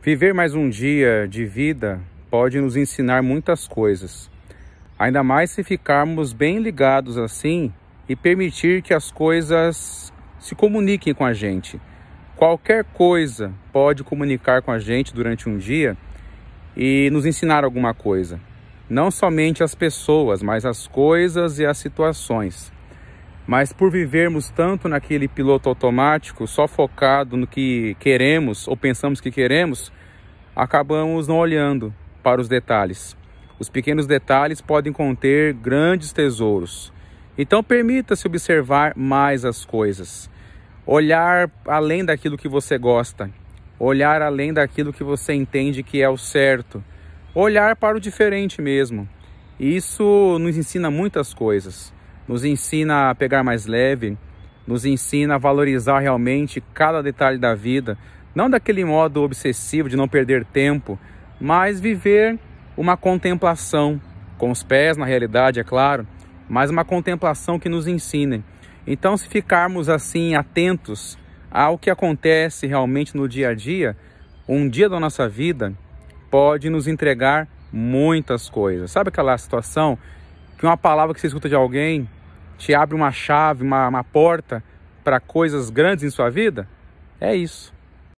Viver mais um dia de vida pode nos ensinar muitas coisas, ainda mais se ficarmos bem ligados assim e permitir que as coisas se comuniquem com a gente. Qualquer coisa pode comunicar com a gente durante um dia e nos ensinar alguma coisa. Não somente as pessoas, mas as coisas e as situações. Mas por vivermos tanto naquele piloto automático, só focado no que queremos ou pensamos que queremos, acabamos não olhando para os detalhes. Os pequenos detalhes podem conter grandes tesouros. Então permita-se observar mais as coisas. Olhar além daquilo que você gosta, olhar além daquilo que você entende que é o certo, olhar para o diferente mesmo. Isso nos ensina muitas coisas nos ensina a pegar mais leve, nos ensina a valorizar realmente cada detalhe da vida, não daquele modo obsessivo de não perder tempo, mas viver uma contemplação, com os pés na realidade, é claro, mas uma contemplação que nos ensine. Então, se ficarmos assim atentos ao que acontece realmente no dia a dia, um dia da nossa vida pode nos entregar muitas coisas. Sabe aquela situação que uma palavra que você escuta de alguém te abre uma chave, uma, uma porta para coisas grandes em sua vida? É isso.